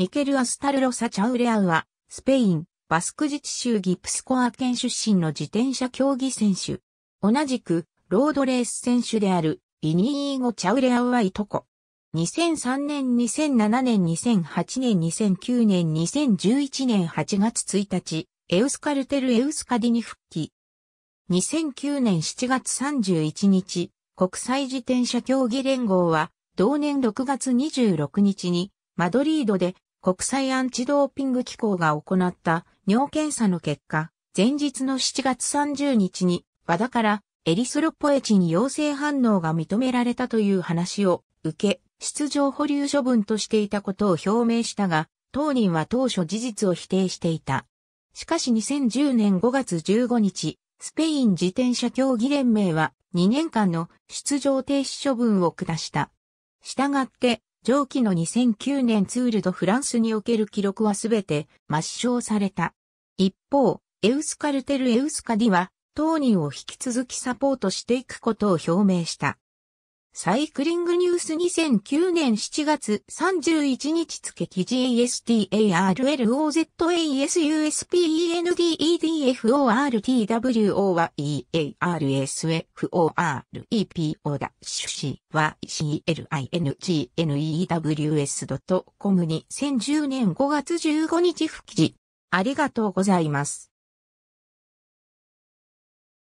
ミケル・アスタルロサ・チャウレアウは、スペイン、バスク自治州ギプスコア県出身の自転車競技選手。同じく、ロードレース選手である、イニーゴ・チャウレアウはいとこ。2003年、2007年、2008年、2009年、2011年8月1日、エウスカルテル・エウスカディに復帰。2009年7月31日、国際自転車競技連合は、同年6月26日に、マドリードで国際アンチドーピング機構が行った尿検査の結果、前日の7月30日に和田からエリスロポエチに陽性反応が認められたという話を受け、出場保留処分としていたことを表明したが、当人は当初事実を否定していた。しかし2010年5月15日、スペイン自転車競技連盟は2年間の出場停止処分を下した。したがって、上記の2009年ツールドフランスにおける記録はすべて抹消された。一方、エウスカルテル・エウスカディは、当人を引き続きサポートしていくことを表明した。サイクリングニュース2009年7月31日付記事 ASTARLOZASUSPENDEDFORTWO は EARSFOREPO だ c は CLINGNEWS.com に2010年5月15日付記事。ありがとうございます。